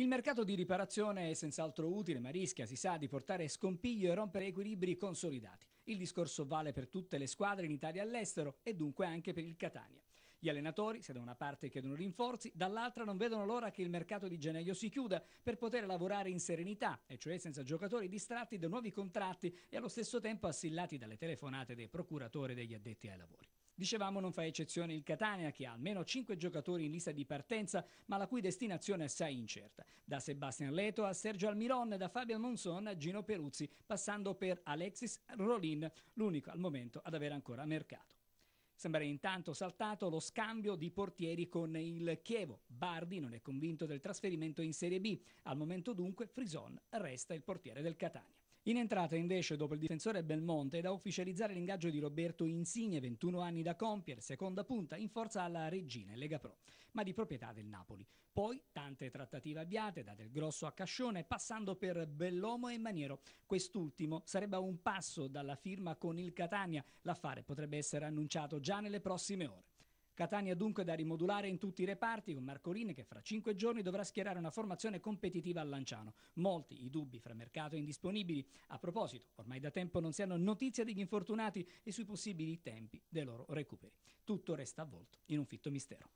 Il mercato di riparazione è senz'altro utile, ma rischia, si sa, di portare scompiglio e rompere equilibri consolidati. Il discorso vale per tutte le squadre in Italia e all'estero e dunque anche per il Catania. Gli allenatori, se da una parte chiedono rinforzi, dall'altra non vedono l'ora che il mercato di gennaio si chiuda per poter lavorare in serenità, e cioè senza giocatori distratti da nuovi contratti e allo stesso tempo assillati dalle telefonate dei procuratori e degli addetti ai lavori. Dicevamo non fa eccezione il Catania che ha almeno 5 giocatori in lista di partenza ma la cui destinazione è assai incerta. Da Sebastian Leto a Sergio Almiron, da Fabian Monson a Gino Peruzzi, passando per Alexis Rolin, l'unico al momento ad avere ancora mercato. Sembra intanto saltato lo scambio di portieri con il Chievo. Bardi non è convinto del trasferimento in Serie B. Al momento dunque Frison resta il portiere del Catania. In entrata invece, dopo il difensore Belmonte, è da ufficializzare l'ingaggio di Roberto Insigne, 21 anni da compiere, seconda punta in forza alla Regina in Lega Pro, ma di proprietà del Napoli. Poi tante trattative avviate, da Del Grosso a Cascione, passando per Bellomo e Maniero. Quest'ultimo sarebbe a un passo dalla firma con il Catania. L'affare potrebbe essere annunciato già nelle prossime ore. Catania dunque da rimodulare in tutti i reparti con Marcolini che fra cinque giorni dovrà schierare una formazione competitiva al Lanciano. Molti i dubbi fra mercato e indisponibili. A proposito, ormai da tempo non si hanno notizie degli infortunati e sui possibili tempi dei loro recuperi. Tutto resta avvolto in un fitto mistero.